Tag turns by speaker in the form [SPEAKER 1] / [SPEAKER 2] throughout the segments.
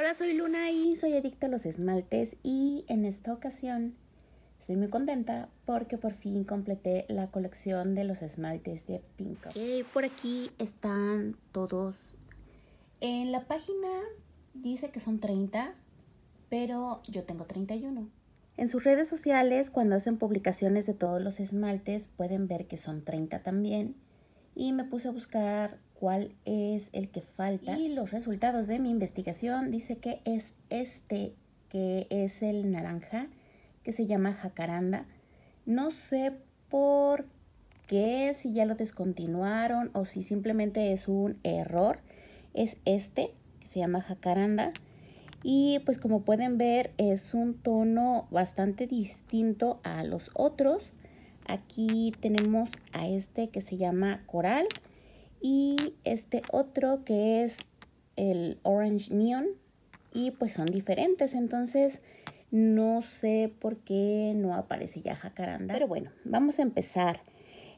[SPEAKER 1] Hola, soy Luna y soy adicta a los esmaltes y en esta ocasión estoy muy contenta porque por fin completé la colección de los esmaltes de Pink por aquí están todos. En la página dice que son 30, pero yo tengo 31. En sus redes sociales, cuando hacen publicaciones de todos los esmaltes, pueden ver que son 30 también. Y me puse a buscar cuál es el que falta. Y los resultados de mi investigación dice que es este, que es el naranja, que se llama jacaranda. No sé por qué, si ya lo descontinuaron o si simplemente es un error. Es este, que se llama jacaranda. Y pues como pueden ver es un tono bastante distinto a los otros. Aquí tenemos a este que se llama coral y este otro que es el Orange Neon y pues son diferentes, entonces no sé por qué no aparece ya jacaranda, pero bueno, vamos a empezar.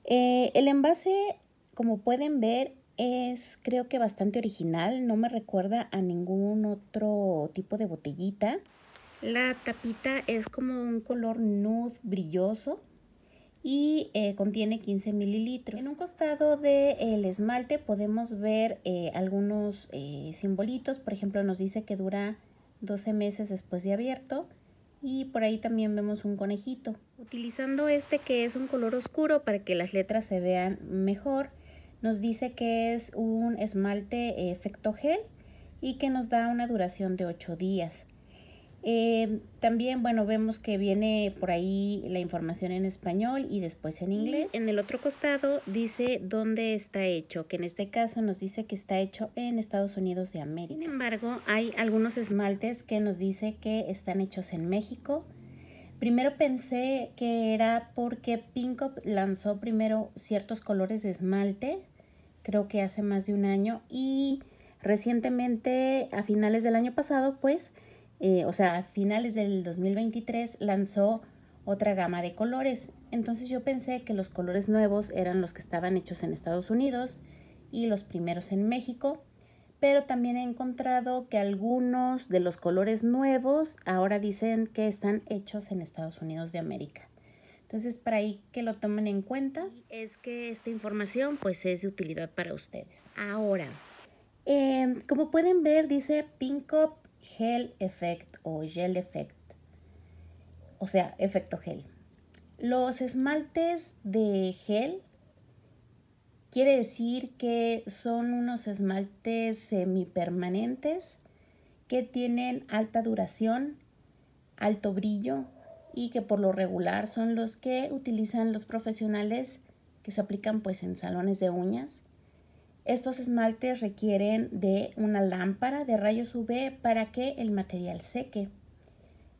[SPEAKER 1] Eh, el envase, como pueden ver, es creo que bastante original, no me recuerda a ningún otro tipo de botellita. La tapita es como un color nude brilloso, y eh, contiene 15 mililitros. En un costado del esmalte podemos ver eh, algunos eh, simbolitos, por ejemplo nos dice que dura 12 meses después de abierto y por ahí también vemos un conejito. Utilizando este que es un color oscuro para que las letras se vean mejor, nos dice que es un esmalte efecto gel y que nos da una duración de 8 días. Eh, también, bueno, vemos que viene por ahí la información en español y después en inglés. en el otro costado dice dónde está hecho, que en este caso nos dice que está hecho en Estados Unidos de América. Sin embargo, hay algunos esmaltes que nos dice que están hechos en México. Primero pensé que era porque Pinkop lanzó primero ciertos colores de esmalte, creo que hace más de un año, y recientemente, a finales del año pasado, pues eh, o sea, a finales del 2023 lanzó otra gama de colores. Entonces yo pensé que los colores nuevos eran los que estaban hechos en Estados Unidos y los primeros en México, pero también he encontrado que algunos de los colores nuevos ahora dicen que están hechos en Estados Unidos de América. Entonces, para ahí que lo tomen en cuenta. Es que esta información pues es de utilidad para ustedes. Ahora, em, como pueden ver, dice Up gel effect o gel effect. O sea, efecto gel. Los esmaltes de gel quiere decir que son unos esmaltes semipermanentes que tienen alta duración, alto brillo y que por lo regular son los que utilizan los profesionales que se aplican pues en salones de uñas estos esmaltes requieren de una lámpara de rayos UV para que el material seque.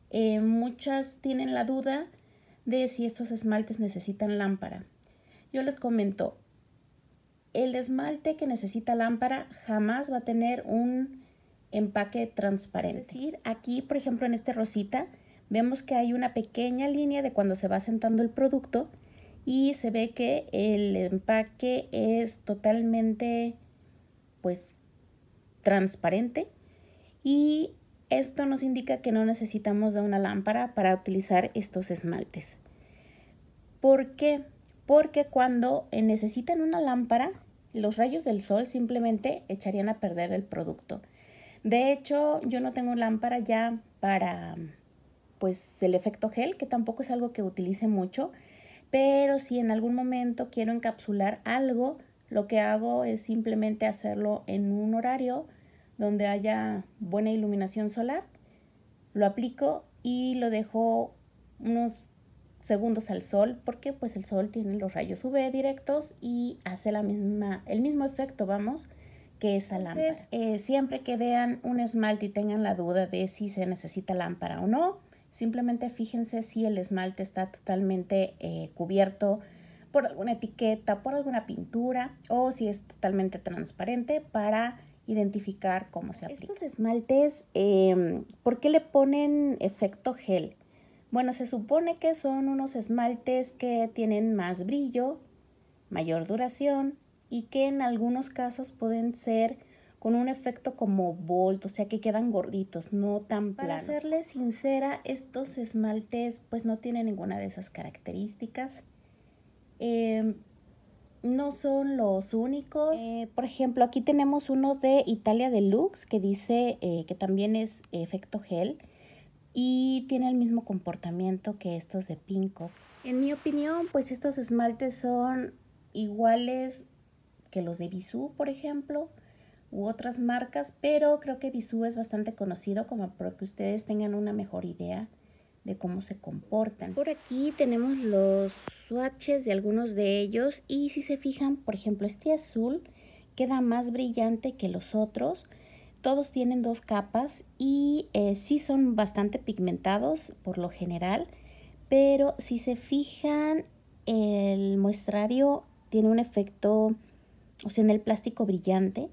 [SPEAKER 1] Eh, muchas tienen la duda de si estos esmaltes necesitan lámpara. Yo les comento, el esmalte que necesita lámpara jamás va a tener un empaque transparente. Es decir, aquí, por ejemplo, en este rosita, vemos que hay una pequeña línea de cuando se va sentando el producto y se ve que el empaque es totalmente pues transparente y esto nos indica que no necesitamos de una lámpara para utilizar estos esmaltes. ¿Por qué? Porque cuando necesitan una lámpara, los rayos del sol simplemente echarían a perder el producto. De hecho, yo no tengo lámpara ya para pues el efecto gel, que tampoco es algo que utilice mucho pero si en algún momento quiero encapsular algo, lo que hago es simplemente hacerlo en un horario donde haya buena iluminación solar, lo aplico y lo dejo unos segundos al sol porque pues el sol tiene los rayos UV directos y hace la misma, el mismo efecto, vamos, que esa lámpara. Entonces, eh, siempre que vean un esmalte y tengan la duda de si se necesita lámpara o no, Simplemente fíjense si el esmalte está totalmente eh, cubierto por alguna etiqueta, por alguna pintura o si es totalmente transparente para identificar cómo se aplica. Estos esmaltes, em, ¿por qué le ponen efecto gel? Bueno, se supone que son unos esmaltes que tienen más brillo, mayor duración y que en algunos casos pueden ser con un efecto como volt, o sea que quedan gorditos, no tan planos. Para serle sincera, estos esmaltes pues no tienen ninguna de esas características. Em, no son los únicos. Eh, por ejemplo, aquí tenemos uno de Italia Deluxe que dice eh, que también es efecto gel y tiene el mismo comportamiento que estos de Pinko. En mi opinión, pues estos esmaltes son iguales que los de Bisú, por ejemplo u otras marcas, pero creo que Bisú es bastante conocido como para que ustedes tengan una mejor idea de cómo se comportan. Por aquí tenemos los swatches de algunos de ellos y si se fijan, por ejemplo, este azul queda más brillante que los otros. Todos tienen dos capas y eh, sí son bastante pigmentados por lo general, pero si se fijan, el muestrario tiene un efecto, o sea, en el plástico brillante,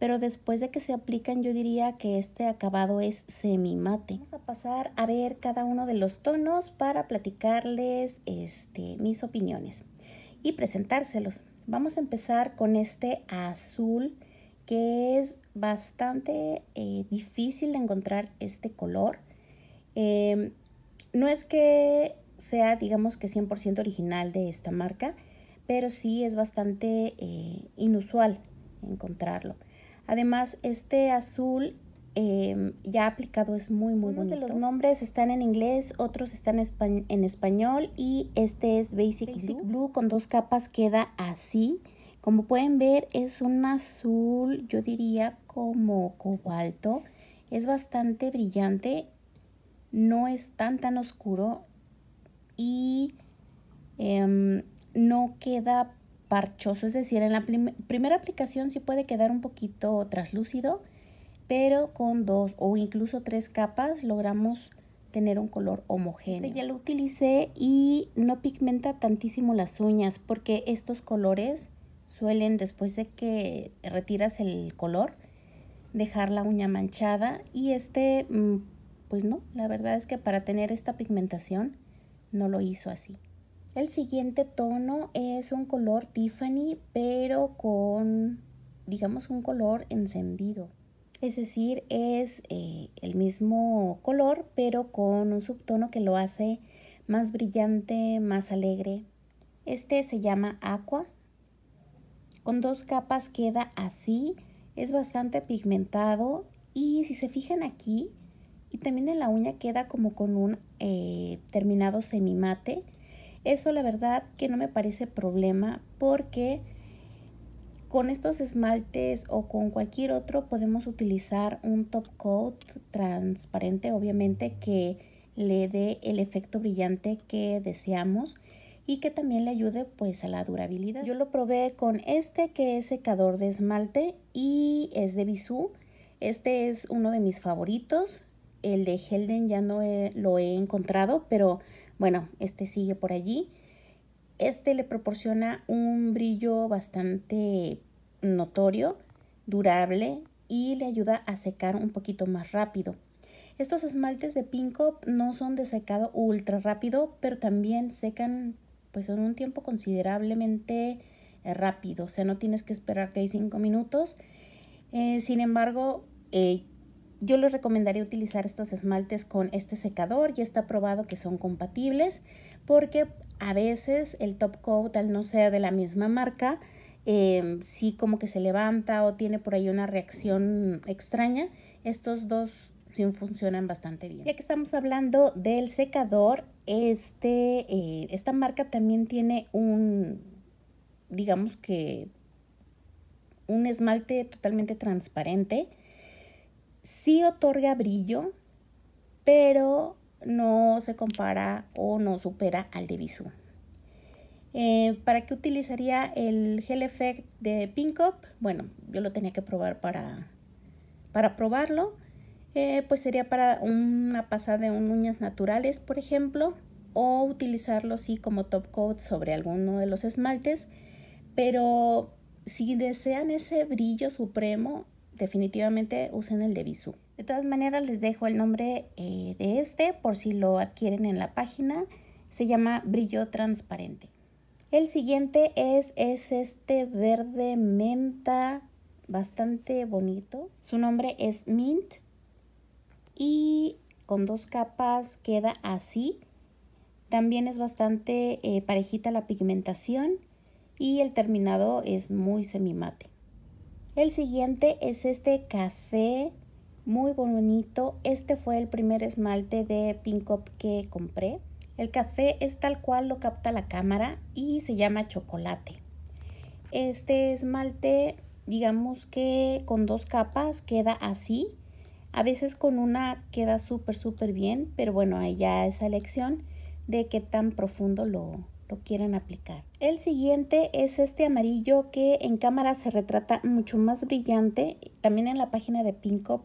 [SPEAKER 1] pero después de que se aplican yo diría que este acabado es semi mate. Vamos a pasar a ver cada uno de los tonos para platicarles este, mis opiniones y presentárselos. Vamos a empezar con este azul que es bastante eh, difícil de encontrar este color. Em, no es que sea, digamos que 100% original de esta marca, pero sí es bastante eh, inusual encontrarlo. Además, este azul em, ya aplicado es muy muy bonito. Algunos de los nombres están en inglés, otros están en español y este es Basic, Blue. con dos capas queda así. Como pueden ver es un azul, yo diría como cobalto. Es bastante brillante, no es tan tan oscuro y em, no queda parchoso, es decir, en la primera aplicación sí puede quedar un poquito traslúcido, pero con dos o incluso tres capas logramos tener un color homogéneo. Este ya lo utilicé y no pigmenta tantísimo las uñas porque estos colores suelen después de que retiras el color dejar la uña manchada y este mm, pues no, la verdad es que para tener esta pigmentación no lo hizo así. El siguiente tono es un color Tiffany, pero con, digamos, un color encendido. Es decir, es eh, el mismo color, pero con un subtono que lo hace más brillante, más alegre. Este se llama Aqua. Con dos capas queda así. Es bastante pigmentado. Y si se fijan aquí, y también en la uña queda como con un eh, terminado semimate. Eso la verdad que no me parece problema porque con estos esmaltes o con cualquier otro podemos utilizar un top coat transparente, obviamente que le dé el efecto brillante que deseamos y que también le ayude pues a la durabilidad. Yo lo probé con este que es secador de esmalte y es de Bisú. Este es uno de mis favoritos. El de Helden ya no lo he encontrado, pero bueno, este sigue por allí. Este le proporciona un brillo bastante notorio, durable y le ayuda a secar un poquito más rápido. Estos esmaltes de Pinko no son de secado ultra rápido, pero también secan pues en un tiempo considerablemente eh, rápido, o sea, no tienes que que ahí cinco minutos. Eh, sin embargo, eh, yo les recomendaría utilizar estos esmaltes con este secador, ya está probado que son compatibles porque a veces el top coat al no sea de la misma marca, em, sí como que se levanta o tiene por ahí una reacción extraña, estos dos sí funcionan bastante bien. Ya que estamos hablando del secador, este, eh, esta marca también tiene un, digamos que un esmalte totalmente transparente sí otorga brillo, pero no se compara o no supera al de Bisú. Eh, ¿Para qué utilizaría el Gel Effect de Pink Up? Bueno, yo lo tenía que probar para, probarlo. Eh, pues sería para una pasada de uñas naturales, por ejemplo, o utilizarlo así como top coat sobre alguno de los esmaltes. Pero si desean ese brillo supremo, definitivamente usen el de bisu De todas maneras, les dejo el nombre eh, de este por si lo adquieren en la página. Se llama Brillo Transparente. El siguiente es, es este verde menta bastante bonito. Su nombre es Mint y con dos capas queda así. También es bastante eh, parejita la pigmentación y el terminado es muy semimate. El siguiente es este café, muy bonito. Este fue el primer esmalte de Pink Up que compré. El café es tal cual lo capta la cámara y se llama chocolate. Este esmalte, digamos que con dos capas queda así. A veces con una queda súper, súper bien, pero bueno, ahí ya esa elección de qué tan profundo lo, lo quieren aplicar. El siguiente es este amarillo que en cámara se retrata mucho más brillante. También en la página de Pinkop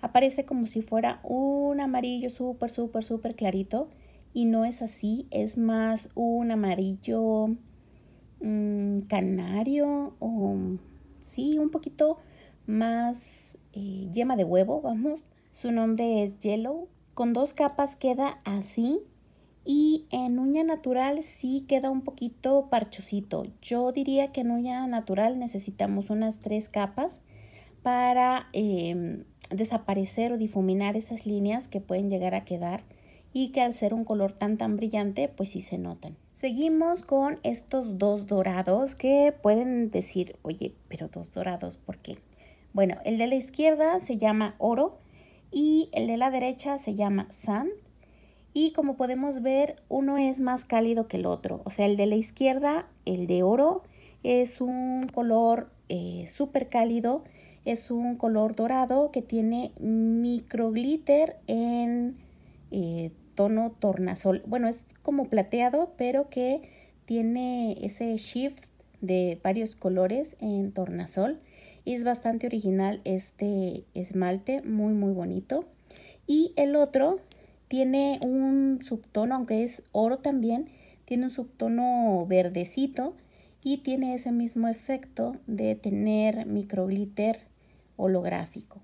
[SPEAKER 1] aparece como si fuera un amarillo súper, súper, súper clarito. Y no es así, es más un amarillo mm, canario o sí, un poquito más eh, yema de huevo, vamos. Su nombre es Yellow. Con dos capas queda así y en uña natural sí queda un poquito parchosito. Yo diría que en uña natural necesitamos unas tres capas para em, desaparecer o difuminar esas líneas que pueden llegar a quedar y que al ser un color tan tan brillante pues sí se notan. Seguimos con estos dos dorados que pueden decir, oye, pero dos dorados, ¿por qué? Bueno, el de la izquierda se llama oro y el de la derecha se llama sand y como podemos ver uno es más cálido que el otro. O sea, el de la izquierda, el de oro, es un color eh, súper cálido, es un color dorado que tiene micro glitter en eh, tono tornasol. Bueno, es como plateado, pero que tiene ese shift de varios colores en tornasol. Y Es bastante original este esmalte, muy muy bonito. Y el otro tiene un subtono, aunque es oro también, tiene un subtono verdecito y tiene ese mismo efecto de tener microglitter holográfico.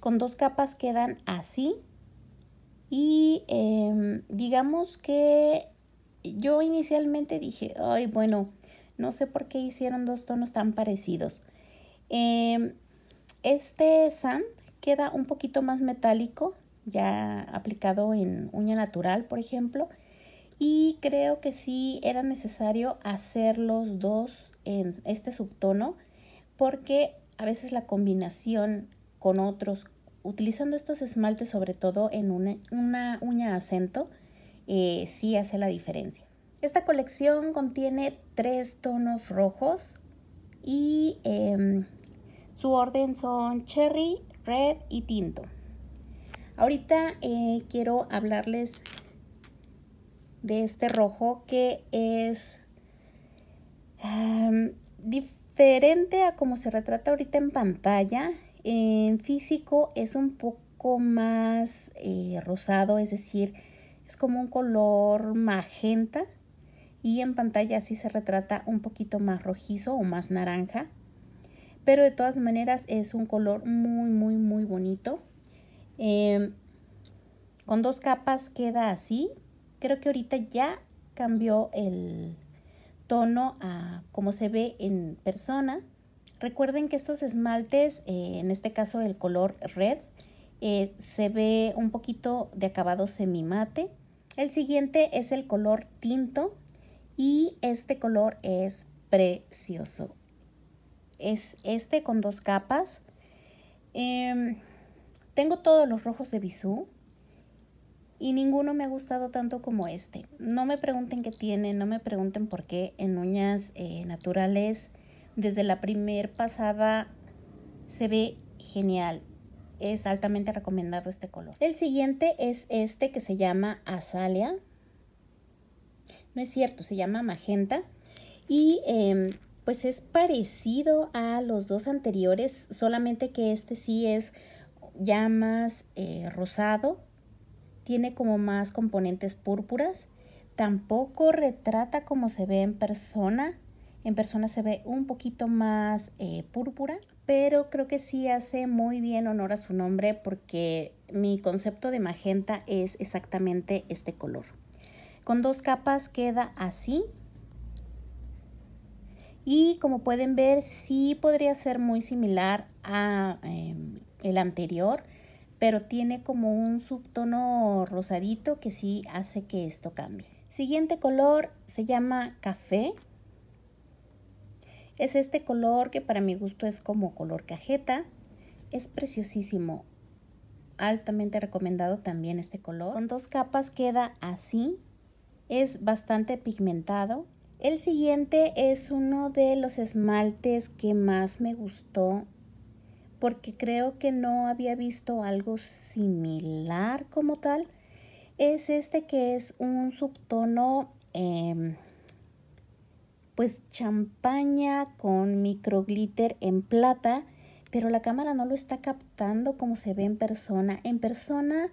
[SPEAKER 1] Con dos capas quedan así y em, digamos que yo inicialmente dije, ay bueno, no sé por qué hicieron dos tonos tan parecidos. Em, este sand queda un poquito más metálico ya aplicado en uña natural, por ejemplo. Y creo que sí era necesario hacer los dos en este subtono porque a veces la combinación con otros, utilizando estos esmaltes sobre todo en una, uña acento, eh, sí hace la diferencia. Esta colección contiene tres tonos rojos y em, su orden son cherry, red y tinto. Ahorita eh, quiero hablarles de este rojo que es diferente a como se retrata ahorita en pantalla. En físico es un poco más eh, rosado, es decir, es como un color magenta y en pantalla sí se retrata un poquito más rojizo o más naranja. Pero de todas maneras es un color muy, muy, muy bonito. Em, con dos capas queda así. Creo que ahorita ya cambió el tono a como se ve en persona. Recuerden que estos esmaltes, eh, en este caso el color red, eh, se ve un poquito de acabado semimate. El siguiente es el color tinto y este color es precioso. Es este con dos capas. Em, tengo todos los rojos de Bisú y ninguno me ha gustado tanto como este. No me pregunten qué tiene, no me pregunten por qué en uñas eh, naturales. Desde la primer pasada se ve genial. Es altamente recomendado este color. El siguiente es este que se llama Azalea. No es cierto, se llama Magenta. Y em, pues es parecido a los dos anteriores, solamente que este sí es ya más eh, rosado, tiene como más componentes púrpuras, tampoco retrata como se ve en persona, en persona se ve un poquito más eh, púrpura, pero creo que sí hace muy bien honor a su nombre porque mi concepto de magenta es exactamente este color. Con dos capas queda así. Y como pueden ver, sí podría ser muy similar a em, el anterior, pero tiene como un subtono rosadito que sí hace que esto cambie. Siguiente color se llama café. Es este color que para mi gusto es como color cajeta. Es preciosísimo. Altamente recomendado también este color. Con dos capas queda así. Es bastante pigmentado. El siguiente es uno de los esmaltes que más me gustó porque creo que no había visto algo similar como tal, es este que es un subtono em, pues champaña con micro glitter en plata, pero la cámara no lo está captando como se ve en persona. En persona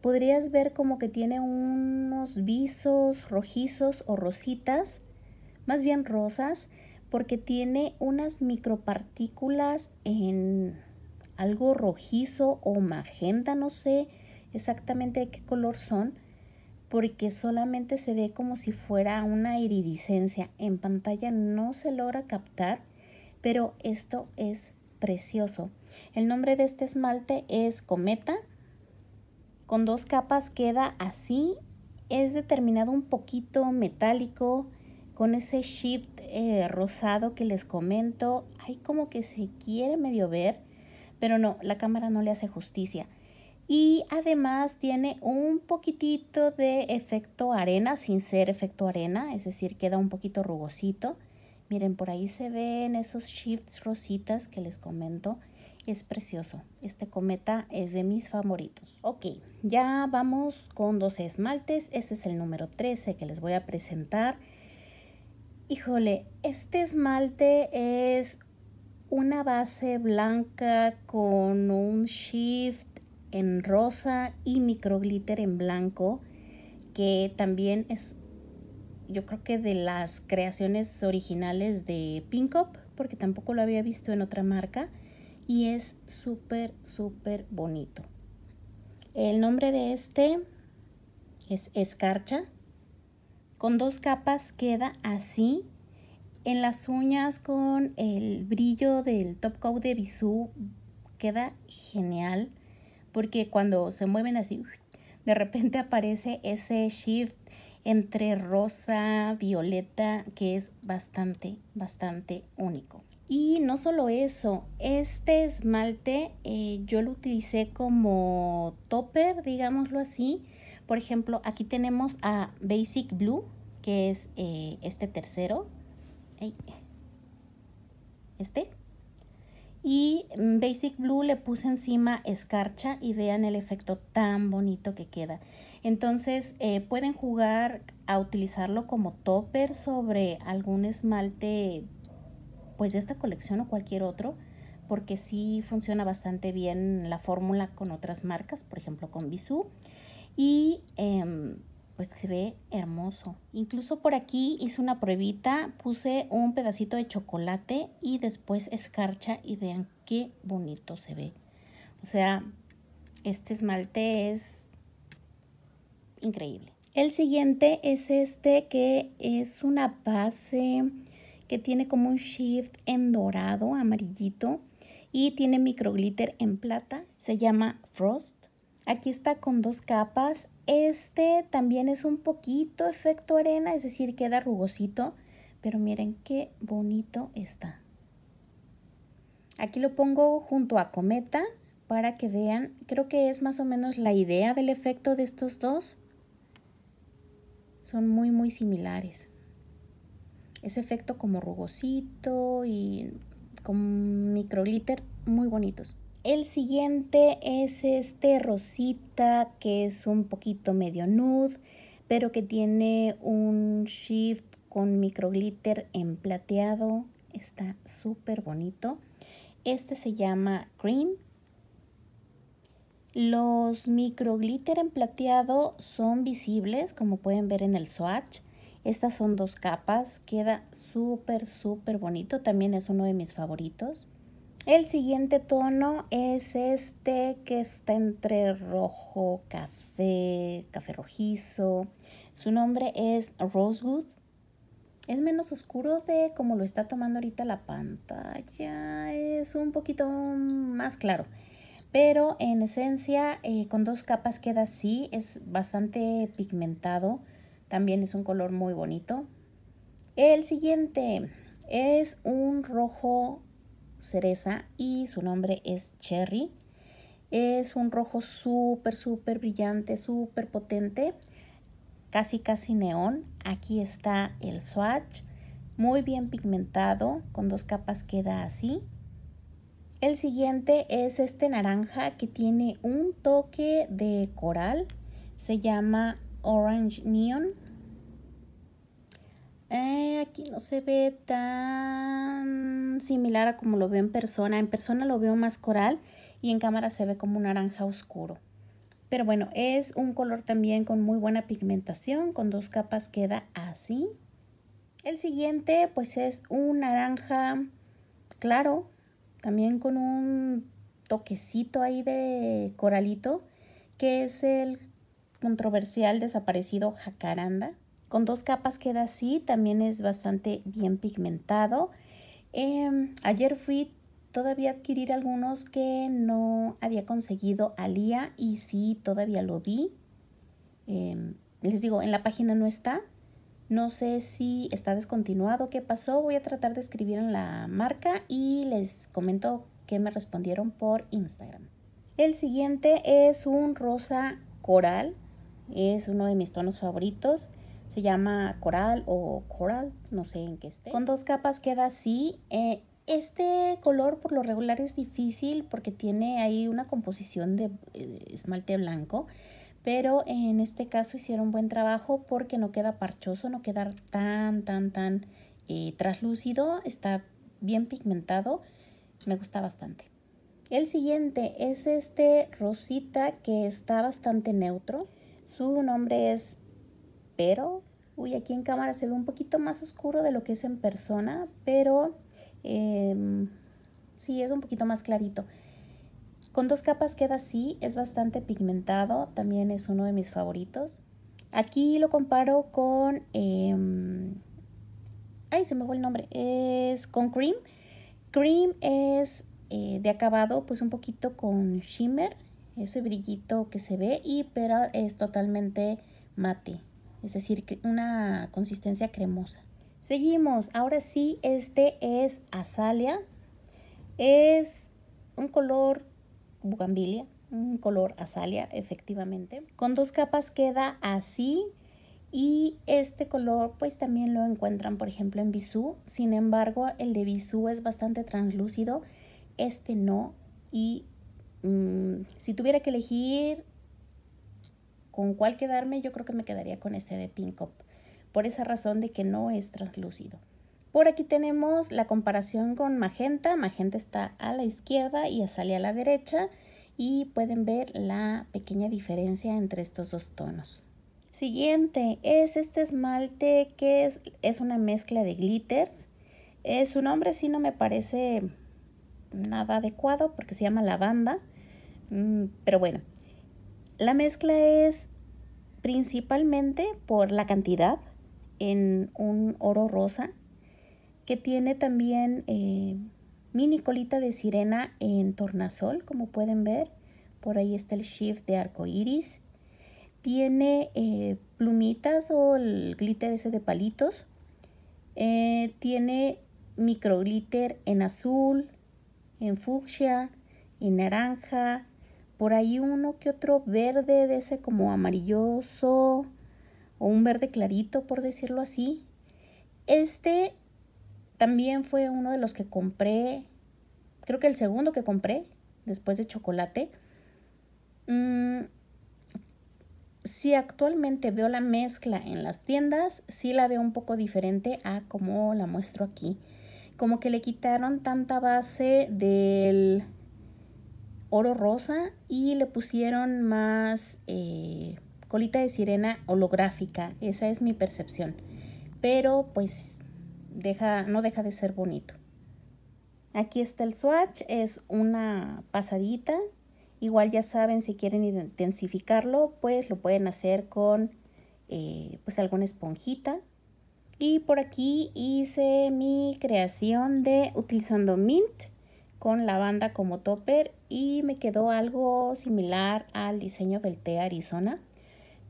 [SPEAKER 1] podrías ver como que tiene unos visos rojizos o rositas, más bien rosas, porque tiene unas micropartículas en algo rojizo o magenta, no sé exactamente de qué color son, porque solamente se ve como si fuera una iridiscencia. En pantalla no se logra captar, pero esto es precioso. El nombre de este esmalte es Cometa. Con dos capas queda así. Es determinado un poquito metálico, con ese shift eh, rosado que les comento. Hay como que se quiere medio ver pero no, la cámara no le hace justicia. Y además tiene un poquitito de efecto arena, sin ser efecto arena, es decir, queda un poquito rugosito. Miren, por ahí se ven esos shifts rositas que les comento. Es precioso. Este cometa es de mis favoritos. Ok, ya vamos con 12 esmaltes. Este es el número 13 que les voy a presentar. Híjole, este esmalte es una base blanca con un shift en rosa y micro glitter en blanco que también es yo creo que de las creaciones originales de Pink Up porque tampoco lo había visto en otra marca y es súper súper bonito el nombre de este es escarcha con dos capas queda así en las uñas con el brillo del top coat de Bisú queda genial porque cuando se mueven así, de repente aparece ese shift entre rosa, violeta, que es bastante, bastante único. Y no solo eso, este esmalte eh, yo lo utilicé como topper, digámoslo así. Por ejemplo, aquí tenemos a Basic Blue, que es eh, este tercero, este. Y Basic Blue le puse encima escarcha y vean el efecto tan bonito que queda. Entonces eh, pueden jugar a utilizarlo como topper sobre algún esmalte pues de esta colección o cualquier otro porque sí funciona bastante bien la fórmula con otras marcas, por ejemplo con Bisú. Y em, pues se ve hermoso. Incluso por aquí hice una pruebita, puse un pedacito de chocolate y después escarcha y vean qué bonito se ve. O sea, este esmalte es increíble. El siguiente es este que es una base que tiene como un shift en dorado, amarillito y tiene micro glitter en plata. Se llama Frost. Aquí está con dos capas este también es un poquito efecto arena, es decir, queda rugosito, pero miren qué bonito está. Aquí lo pongo junto a cometa para que vean, creo que es más o menos la idea del efecto de estos dos. Son muy muy similares. Ese efecto como rugosito y con glitter muy bonitos. El siguiente es este rosita que es un poquito medio nude, pero que tiene un shift con micro glitter en plateado. Está súper bonito. Este se llama Cream. Los micro glitter en plateado son visibles, como pueden ver en el swatch. Estas son dos capas, queda súper, súper bonito. También es uno de mis favoritos. El siguiente tono es este que está entre rojo, café, café rojizo. Su nombre es Rosewood. Es menos oscuro de como lo está tomando ahorita la pantalla. Es un poquito más claro. Pero en esencia eh, con dos capas queda así. Es bastante pigmentado. También es un color muy bonito. El siguiente es un rojo cereza y su nombre es Cherry. Es un rojo súper, súper brillante, súper potente, casi, casi neón. Aquí está el swatch, muy bien pigmentado, con dos capas queda así. El siguiente es este naranja que tiene un toque de coral, se llama Orange Neon. Eh, aquí no se ve tan similar a como lo veo en persona. En persona lo veo más coral y en cámara se ve como un naranja oscuro. Pero bueno, es un color también con muy buena pigmentación, con dos capas queda así. El siguiente pues es un naranja claro, también con un toquecito ahí de coralito, que es el controversial desaparecido jacaranda. Con dos capas queda así, también es bastante bien pigmentado Em, ayer fui todavía a adquirir algunos que no había conseguido Alía y sí, todavía lo vi. Em, les digo, en la página no está. No sé si está descontinuado, qué pasó. Voy a tratar de escribir en la marca y les comento qué me respondieron por Instagram. El siguiente es un rosa coral. Es uno de mis tonos favoritos se llama coral o coral, no sé en qué esté. Con dos capas queda así. Eh, este color por lo regular es difícil porque tiene ahí una composición de eh, esmalte blanco, pero en este caso hicieron buen trabajo porque no queda parchoso, no queda tan, tan, tan y eh, traslúcido, está bien pigmentado, me gusta bastante. El siguiente es este rosita que está bastante neutro. Su nombre es pero, uy, aquí en cámara se ve un poquito más oscuro de lo que es en persona, pero em, sí, es un poquito más clarito. Con dos capas queda así, es bastante pigmentado, también es uno de mis favoritos. Aquí lo comparo con... Em, ay, se me fue el nombre. Es con Cream. Cream es eh, de acabado, pues un poquito con shimmer, ese brillito que se ve, y pero es totalmente mate es decir, una consistencia cremosa. Seguimos, ahora sí, este es azalea, es un color bugambilia, un color azalea, efectivamente. Con dos capas queda así y este color pues también lo encuentran, por ejemplo, en bisú. Sin embargo, el de bisú es bastante translúcido, este no. Y mm, si tuviera que elegir, con cuál quedarme, yo creo que me quedaría con este de Pink Up, por esa razón de que no es translúcido. Por aquí tenemos la comparación con magenta. Magenta está a la izquierda y sale a la derecha. Y pueden ver la pequeña diferencia entre estos dos tonos. Siguiente es este esmalte que es, es una mezcla de glitters. Eh, su nombre sí no me parece nada adecuado porque se llama lavanda. Mm, pero bueno, la mezcla es principalmente por la cantidad en un oro rosa que tiene también eh, mini colita de sirena en tornasol, como pueden ver. Por ahí está el shift de arco iris. Tiene eh, plumitas o el glitter ese de palitos. Eh, tiene micro glitter en azul, en fucsia, en naranja, por ahí uno que otro verde de ese como amarilloso o un verde clarito, por decirlo así. Este también fue uno de los que compré, creo que el segundo que compré después de chocolate. Mm, si actualmente veo la mezcla en las tiendas, sí la veo un poco diferente a como la muestro aquí. Como que le quitaron tanta base del oro rosa y le pusieron más eh, colita de sirena holográfica. Esa es mi percepción. Pero pues deja, no deja de ser bonito. Aquí está el swatch, es una pasadita. Igual ya saben, si quieren intensificarlo, pues lo pueden hacer con eh, pues alguna esponjita. Y por aquí hice mi creación de utilizando mint con lavanda como topper y me quedó algo similar al diseño del té Arizona,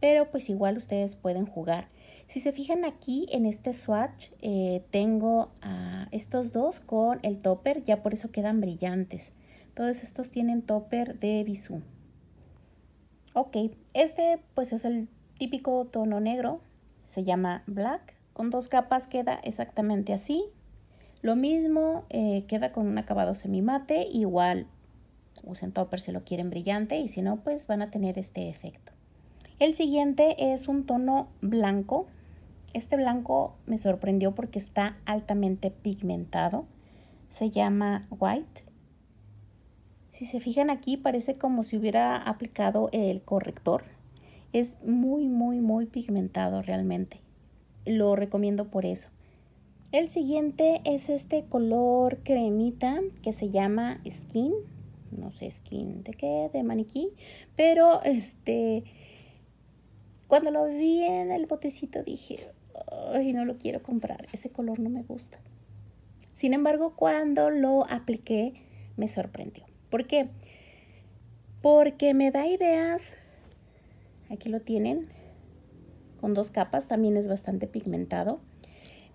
[SPEAKER 1] pero pues igual ustedes pueden jugar. Si se fijan aquí en este swatch eh, tengo estos dos con el topper, ya por eso quedan brillantes. Todos estos tienen topper de bisú. Ok, este pues es el típico tono negro, se llama black. Con dos capas queda exactamente así. Lo mismo eh, queda con un acabado semi mate. igual Usen topper si lo quieren brillante y si no, pues van a tener este efecto. El siguiente es un tono blanco. Este blanco me sorprendió porque está altamente pigmentado. Se llama White. Si se fijan aquí, parece como si hubiera aplicado el corrector. Es muy, muy, muy pigmentado realmente. Lo recomiendo por eso. El siguiente es este color cremita que se llama Skin no sé, skin de qué, de maniquí, pero este, cuando lo vi en el botecito dije, ay, no lo quiero comprar, ese color no me gusta. Sin embargo, cuando lo apliqué, me sorprendió. ¿Por qué? Porque me da ideas, aquí lo tienen, con dos capas, también es bastante pigmentado.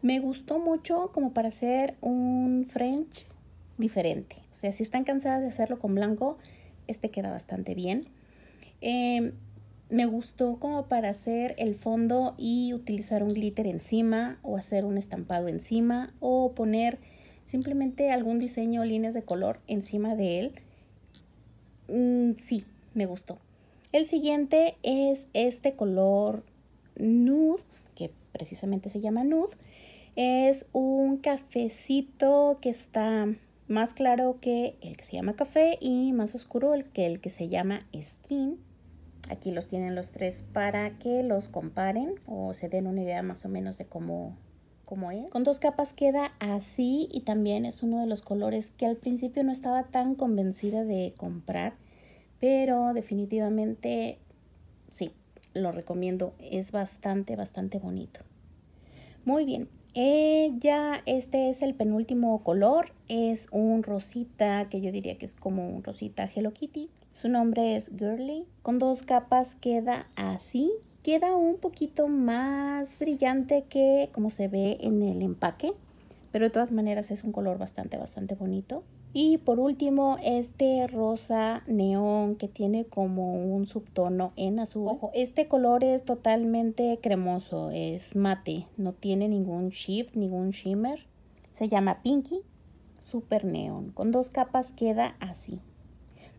[SPEAKER 1] Me gustó mucho como para hacer un French diferente. O sea, si están cansadas de hacerlo con blanco, este queda bastante bien. Em, me gustó como para hacer el fondo y utilizar un glitter encima o hacer un estampado encima o poner simplemente algún diseño o líneas de color encima de él. Mm, sí, me gustó. El siguiente es este color nude, que precisamente se llama nude. Es un cafecito que está más claro que el que se llama café y más oscuro el que el que se llama skin. Aquí los tienen los tres para que los comparen o se den una idea más o menos de cómo, cómo es. Con dos capas queda así y también es uno de los colores que al principio no estaba tan convencida de comprar, pero definitivamente sí, lo recomiendo. Es bastante, bastante bonito. Muy bien, ella. Este es el penúltimo color, es un rosita que yo diría que es como un rosita Hello Kitty. Su nombre es Girly. Con dos capas queda así. Queda un poquito más brillante que como se ve en el empaque, pero de todas maneras es un color bastante, bastante bonito. Y por último, este rosa neón que tiene como un subtono en azul. este color es totalmente cremoso, es mate, no tiene ningún shift, ningún shimmer. Se llama Pinky Super Neón. Con dos capas queda así.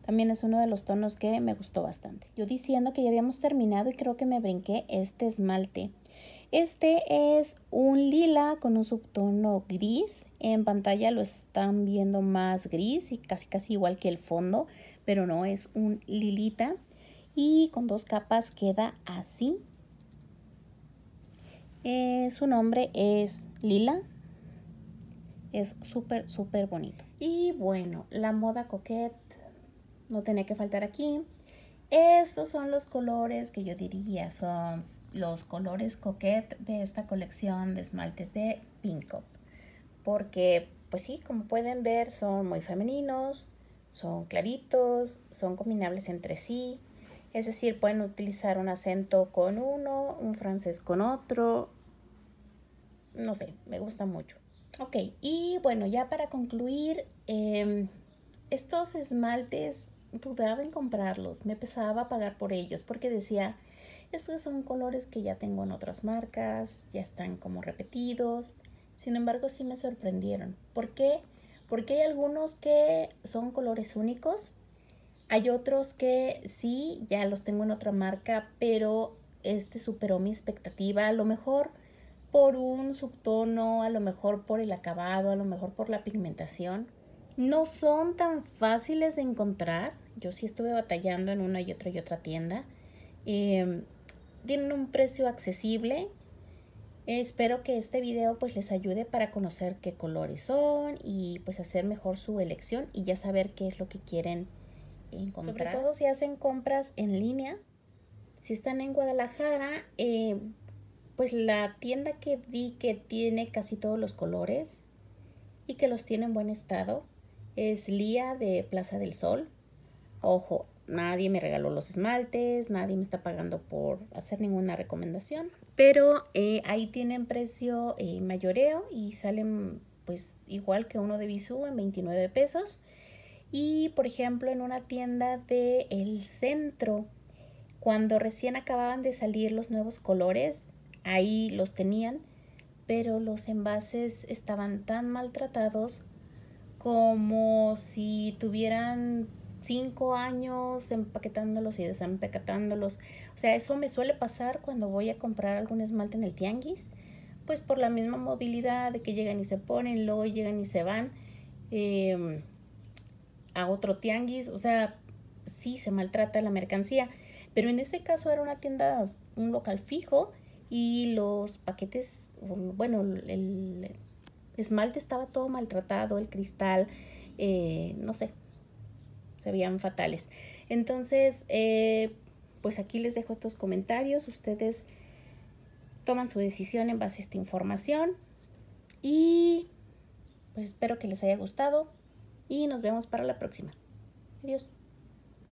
[SPEAKER 1] También es uno de los tonos que me gustó bastante. Yo diciendo que ya habíamos terminado y creo que me brinqué este esmalte. Este es un lila con un subtono gris. En pantalla lo están viendo más gris y casi casi igual que el fondo, pero no es un lilita. Y con dos capas queda así. Eh, su nombre es Lila. Es súper, súper bonito. Y bueno, la moda coquette no tenía que faltar aquí. Estos son los colores que yo diría son los colores coquet de esta colección de esmaltes de Pink Up. Porque, pues sí, como pueden ver, son muy femeninos, son claritos, son combinables entre sí. Es decir, pueden utilizar un acento con uno, un francés con otro. No sé, me gusta mucho. Ok, y bueno, ya para concluir, em, estos esmaltes dudaba en comprarlos, me pesaba pagar por ellos porque decía, estos son colores que ya tengo en otras marcas, ya están como repetidos. Sin embargo, sí me sorprendieron. ¿Por qué? Porque hay algunos que son colores únicos, hay otros que sí, ya los tengo en otra marca, pero este superó mi expectativa, a lo mejor por un subtono, a lo mejor por el acabado, a lo mejor por la pigmentación no son tan fáciles de encontrar. Yo sí estuve batallando en una y otra y otra tienda. Em, tienen un precio accesible. espero que este video pues les ayude para conocer qué colores son y pues hacer mejor su elección y ya saber qué es lo que quieren encontrar. Sobre todo si hacen compras en línea. Si están en Guadalajara, em, pues la tienda que vi que tiene casi todos los colores y que los tiene en buen estado, es Lía de Plaza del Sol. Ojo, nadie me regaló los esmaltes, nadie me está pagando por hacer ninguna recomendación. Pero eh, ahí tienen precio eh, mayoreo y salen pues igual que uno de Bisú en 29 pesos. Y por ejemplo en una tienda de El Centro, cuando recién acababan de salir los nuevos colores, ahí los tenían, pero los envases estaban tan maltratados como si tuvieran cinco años empaquetándolos y desempaquetándolos. O sea, eso me suele pasar cuando voy a comprar algún esmalte en el tianguis, pues por la misma movilidad de que llegan y se ponen, luego llegan y se van em, a otro tianguis. O sea, sí se maltrata la mercancía, pero en ese caso era una tienda, un local fijo y los paquetes, bueno, el, esmalte estaba todo maltratado, el cristal, eh, no sé, se veían fatales. Entonces, eh, pues aquí les dejo estos comentarios, ustedes toman su decisión en base a esta información y pues espero que les haya gustado y nos vemos para la próxima. Adiós.